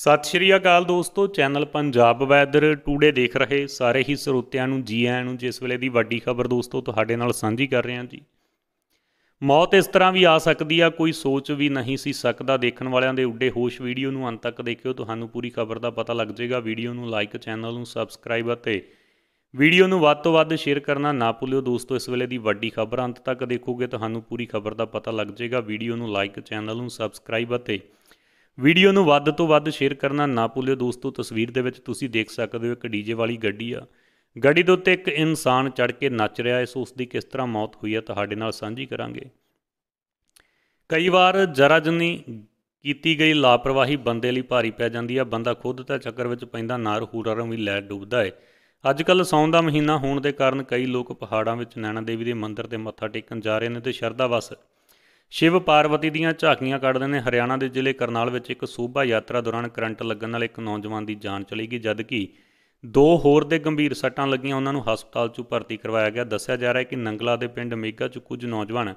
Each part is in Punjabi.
ਸਤਿ ਸ਼੍ਰੀ ਅਕਾਲ ਦੋਸਤੋ ਚੈਨਲ ਪੰਜਾਬ ਵੈਦਰ ਟੂਡੇ ਦੇਖ ਰਹੇ ਸਾਰੇ ਹੀ ਸਰੋਤਿਆਂ ਨੂੰ ਜੀ ਆਇਆਂ ਨੂੰ ਜਿਸ ਵੇਲੇ ਦੀ ਵੱਡੀ ਖਬਰ ਦੋਸਤੋ ਤੁਹਾਡੇ ਨਾਲ ਸਾਂਝੀ ਕਰ ਰਹੇ ਹਾਂ ਜੀ ਮੌਤ ਇਸ ਤਰ੍ਹਾਂ ਵੀ ਆ ਸਕਦੀ ਆ ਕੋਈ ਸੋਚ ਵੀ ਨਹੀਂ ਸੀ ਸਕਦਾ ਦੇਖਣ ਵਾਲਿਆਂ ਦੇ ਉੱਡੇ ਹੋਸ਼ ਵੀਡੀਓ ਨੂੰ ਅੰਤ ਤੱਕ ਦੇਖਿਓ ਤੁਹਾਨੂੰ ਪੂਰੀ ਖਬਰ ਦਾ ਪਤਾ ਲੱਗ ਜਾਏਗਾ ਵੀਡੀਓ ਨੂੰ ਲਾਈਕ ਚੈਨਲ ਨੂੰ ਸਬਸਕ੍ਰਾਈਬ ਅਤੇ ਵੀਡੀਓ ਨੂੰ ਵੱਧ ਤੋਂ ਵੱਧ ਸ਼ੇਅਰ ਕਰਨਾ ਨਾ ਭੁੱਲਿਓ ਦੋਸਤੋ ਇਸ ਵੇਲੇ ਦੀ ਵੱਡੀ ਖਬਰ ਅੰਤ ਤੱਕ ਦੇਖੋਗੇ ਤੁਹਾਨੂੰ ਪੂਰੀ ਖਬਰ ਦਾ ਪਤਾ ਲੱਗ ਜਾਏਗਾ ਵੀਡੀਓ ਨੂੰ ਲਾਈਕ ਚੈਨਲ ਨੂੰ ਸਬਸਕ੍ਰਾਈਬ ਅਤੇ ਵੀਡੀਓ ਨੂੰ ਵੱਧ ਤੋਂ ਵੱਧ ਸ਼ੇਅਰ ਕਰਨਾ ਨਾ ਭੁੱਲਿਓ ਦੋਸਤੋ ਤਸਵੀਰ ਦੇ ਵਿੱਚ ਤੁਸੀਂ ਦੇਖ ਸਕਦੇ ਹੋ ਇੱਕ ਡੀਜੇ ਵਾਲੀ ਗੱਡੀ ਆ ਗੱਡੀ ਦੇ ਉੱਤੇ ਇੱਕ ਇਨਸਾਨ ਚੜ ਕੇ ਨੱਚ ਰਿਹਾ ਹੈ ਸੋ ਉਸ ਦੀ ਕਿਸ ਤਰ੍ਹਾਂ ਮੌਤ ਹੋਈ ਹੈ ਤੁਹਾਡੇ ਨਾਲ ਸਾਂਝੀ ਕਰਾਂਗੇ ਕਈ ਵਾਰ ਜਰਾਜਨੀ ਕੀਤੀ ਗਈ ਲਾਪਰਵਾਹੀ ਬੰਦੇ ਲਈ ਭਾਰੀ ਪੈ ਜਾਂਦੀ ਆ ਬੰਦਾ ਖੁਦ ਤਾਂ ਚੱਕਰ ਵਿੱਚ ਪੈਂਦਾ ਨਾਰ ਹੂਰਾਰਾਂ ਵੀ ਲੈ ਡੁੱਬਦਾ ਏ ਅੱਜ ਕੱਲ ਸੌਣ ਦਾ ਮਹੀਨਾ ਹੋਣ ਦੇ ਕਾਰਨ ਕਈ ਲੋਕ ਪਹਾੜਾਂ ਵਿੱਚ ਨੈਣਾ ਦੇਵੀ ਦੇ ਮੰਦਿਰ ਤੇ ਮੱਥਾ ਟੇਕਣ ਜਾ ਰਹੇ ਨੇ ਤੇ ਸ਼ਰਧਾ ਵਸ ਸ਼ਿਵ ਪਾਰਵਤੀ ਦੀਆਂ ਝਾਕੀਆਂ ਕੱਢਦੇ ਨੇ ਹਰਿਆਣਾ ਦੇ ਜ਼ਿਲ੍ਹੇ ਕਰਨਾਲ ਵਿੱਚ ਇੱਕ ਸੂਬਾ ਯਾਤਰਾ ਦੌਰਾਨ ਕਰੰਟ ਲੱਗਣ ਨਾਲ ਇੱਕ ਨੌਜਵਾਨ ਦੀ ਜਾਨ ਚਲੀ ਗਈ ਜਦਕਿ ਦੋ ਹੋਰ ਦੇ ਗੰਭੀਰ ਸੱਟਾਂ ਲੱਗੀਆਂ ਉਹਨਾਂ ਨੂੰ ਹਸਪਤਾਲ 'ਚ ਭਰਤੀ ਕਰਵਾਇਆ ਗਿਆ ਦੱਸਿਆ ਜਾ ਰਿਹਾ ਹੈ ਕਿ ਨੰਗਲਾ ਦੇ ਪਿੰਡ ਮੇਗਾ 'ਚ ਕੁਝ ਨੌਜਵਾਨ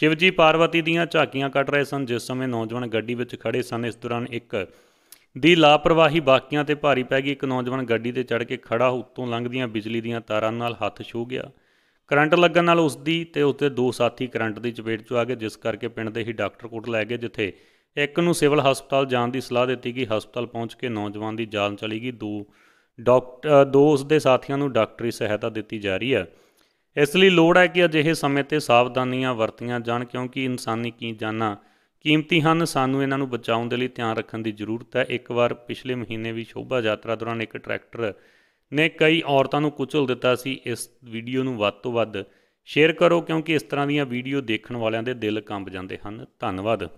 ਸ਼ਿਵਜੀ ਪਾਰਵਤੀ ਦੀਆਂ ਝਾਕੀਆਂ ਕੱਢ ਰਹੇ ਸਨ ਜਿਸ ਸਮੇਂ ਨੌਜਵਾਨ ਗੱਡੀ ਵਿੱਚ ਖੜੇ ਸਨ ਇਸ ਦੌਰਾਨ ਇੱਕ ਦੀ ਲਾਪਰਵਾਹੀ ਬਾਕੀਆਂ ਤੇ ਭਾਰੀ ਪੈ ਗਈ ਇੱਕ ਨੌਜਵਾਨ ਗੱਡੀ ਤੇ ਚੜ ਕੇ ਖੜਾ ਉੱਤੋਂ ਲੰਘਦੀਆਂ ਬਿਜਲੀ ਦੀਆਂ ਤਾਰਾਂ ਨਾਲ ਹੱਥ ਛੂ ਗਿਆ ਕਰੰਟ ਲੱਗਣ ਨਾਲ ਉਸ ਦੀ ਤੇ ਉੱਤੇ ਦੋ ਸਾਥੀ ਕਰੰਟ ਦੀ ਚਪੇਟ 'ਚ ਆ ਗਏ ਜਿਸ ਕਰਕੇ ਪਿੰਡ ਦੇ ਹੀ ਡਾਕਟਰ ਕੋਲ ਲੈ ਗਏ ਜਿੱਥੇ ਇੱਕ ਨੂੰ ਸਿਵਲ ਹਸਪਤਾਲ ਜਾਣ ਦੀ ਸਲਾਹ ਦਿੱਤੀ ਗਈ ਹਸਪਤਾਲ ਪਹੁੰਚ ਕੇ ਨੌਜਵਾਨ ਦੀ ਜਾਨ ਚਲੀ ਗਈ ਦੋ ਡਾਕਟਰ ਦੋ ਉਸ ਦੇ ਸਾਥੀਆਂ ਨੂੰ ਡਾਕਟਰੀ ਸਹਾਇਤਾ ਦਿੱਤੀ ਜਾ ਰਹੀ ਹੈ ਇਸ ਲਈ ਲੋੜ ਹੈ ਕਿ ਅਜਿਹੇ ਸਮੇਂ ਤੇ ਸਾਵਧਾਨੀਆਂ ਵਰਤੀਆਂ ਜਾਣ ਕਿਉਂਕਿ ਇਨਸਾਨੀ ਕੀ ਜਾਨਾਂ ਕੀਮਤੀ ਹਨ ਸਾਨੂੰ ਇਹਨਾਂ ਨੂੰ ਬਚਾਉਣ ਦੇ ਲਈ ਧਿਆਨ ਰੱਖਣ ਦੀ ਜ਼ਰੂਰਤ ਹੈ ਇੱਕ ਵਾਰ ਪਿਛਲੇ ਮਹੀਨੇ ਵੀ ਸ਼ੋਭਾ ਯਾਤਰਾ ਦੌਰਾਨ ਇੱਕ ਟਰੈਕਟਰ ਨੇ ਕਈ ਔਰਤਾਂ ਨੂੰ ਕੁਚਲ ਦਿੱਤਾ ਸੀ ਇਸ ਵੀਡੀਓ ਨੂੰ ਵੱਧ ਤੋਂ ਵੱਧ ਸ਼ੇਅਰ ਕਰੋ ਕਿਉਂਕਿ ਇਸ ਤਰ੍ਹਾਂ ਦੀਆਂ ਵੀਡੀਓ ਦੇਖਣ ਵਾਲਿਆਂ ਦੇ ਦਿਲ ਕੰਬ ਜਾਂਦੇ ਹਨ ਧੰਨਵਾਦ